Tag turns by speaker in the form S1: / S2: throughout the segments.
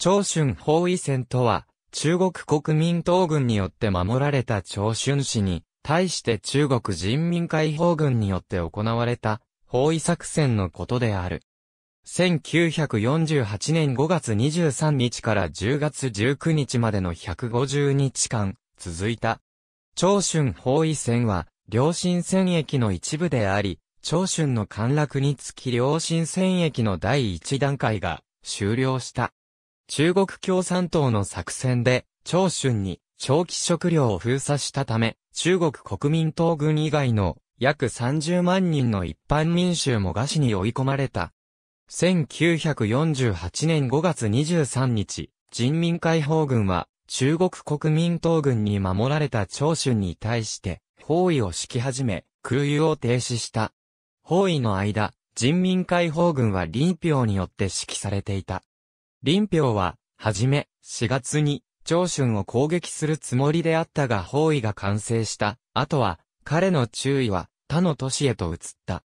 S1: 長春包囲戦とは、中国国民党軍によって守られた長春市に、対して中国人民解放軍によって行われた、包囲作戦のことである。1948年5月23日から10月19日までの150日間、続いた。長春包囲戦は、両新戦役の一部であり、長春の陥落につき両新戦役の第一段階が終了した。中国共産党の作戦で、長春に長期食料を封鎖したため、中国国民党軍以外の約30万人の一般民衆も餓死に追い込まれた。1948年5月23日、人民解放軍は中国国民党軍に守られた長春に対して包囲を敷き始め、空輸を停止した。包囲の間、人民解放軍は林彪によって指揮されていた。林彪は、はじめ、4月に、長春を攻撃するつもりであったが包囲が完成した。あとは、彼の注意は、他の都市へと移った。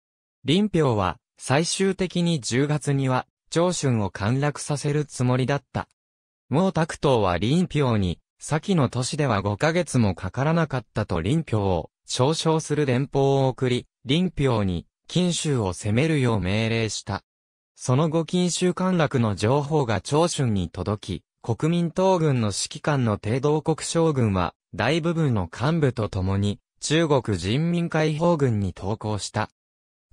S1: 林彪は、最終的に10月には、長春を陥落させるつもりだった。毛沢東は林彪に、先の都市では5ヶ月もかからなかったと林彪を、嘲笑する電報を送り、林彪に、金州を攻めるよう命令した。その後禁酒陥落の情報が長春に届き、国民党軍の指揮官の帝道国将軍は、大部分の幹部と共に、中国人民解放軍に投降した。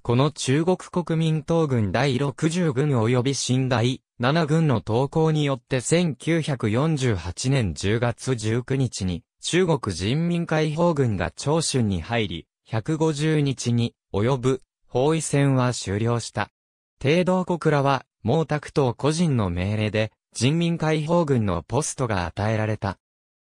S1: この中国国民党軍第60軍及び新第7軍の投降によって1948年10月19日に中国人民解放軍が長春に入り、150日に及ぶ包囲戦は終了した。帝道国らは、毛沢東個人の命令で、人民解放軍のポストが与えられた。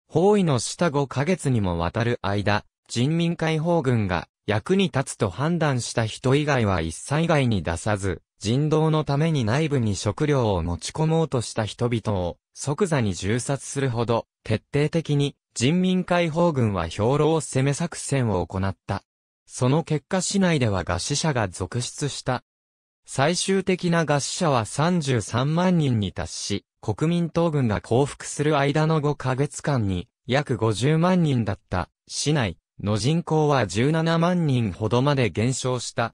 S1: 包囲の下5ヶ月にもわたる間、人民解放軍が役に立つと判断した人以外は一切外に出さず、人道のために内部に食料を持ち込もうとした人々を即座に銃殺するほど、徹底的に人民解放軍は兵糧攻め作戦を行った。その結果市内では餓死者が続出した。最終的な餓死者は33万人に達し、国民党軍が降伏する間の5ヶ月間に約50万人だった市内の人口は17万人ほどまで減少した。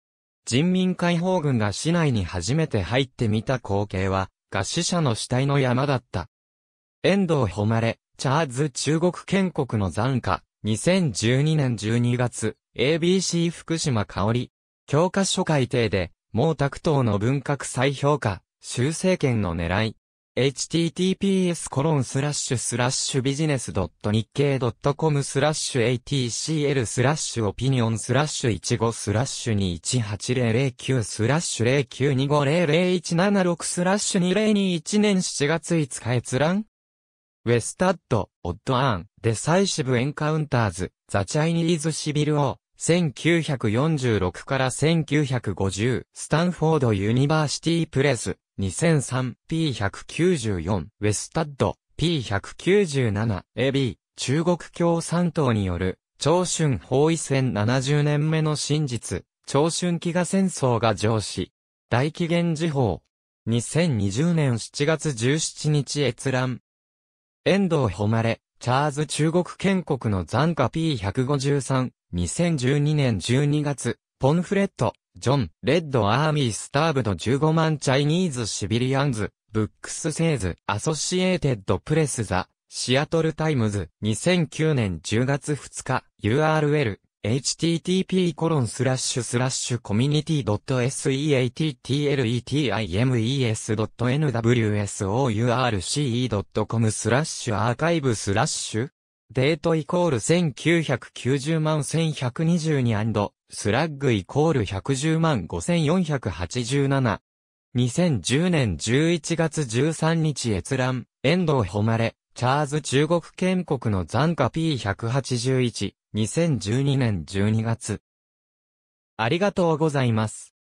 S1: 人民解放軍が市内に初めて入ってみた光景は、餓死者の死体の山だった。遠藤誉れ、チャーズ中国建国の残下、2012年12月、ABC 福島香織、教科書改定で、毛沢東の文革再評価、修正権の狙い。https コロンスラッシュスラッシュビジネスドット日経ドットコムスラッシュ atcl スラッシュオピニオンスラッシュ15スラッシュ218009スラッシュ092500176スラッシュ2021年7月5日閲覧ウェスタッド、オッドアーン、デサイシブエンカウンターズ、ザチャイニーズシビルオー。1946から1950、スタンフォード・ユニバーシティ・プレス、2003、P194、ウェスタッド、P197、AB、中国共産党による、長春包囲戦70年目の真実、長春飢餓戦争が上司、大紀元時報、2020年7月17日閲覧、遠藤誉れ、チャーズ中国建国の残価 P153、2012年12月、ポンフレット、ジョン、レッドアーミースターブド15万チャイニーズシビリアンズ、ブックスセーズ、アソシエーテッドプレスザ、シアトルタイムズ、2009年10月2日、URL、http://community.seattles.nws.com o u r e c スラッシュアーカイブスラッシュデートイコール1990万1122スラッグイコール110万5487 2010年11月13日閲覧、遠藤誉れ。チャーズ中国建国の残価 P181、2012年12月。ありがとうございます。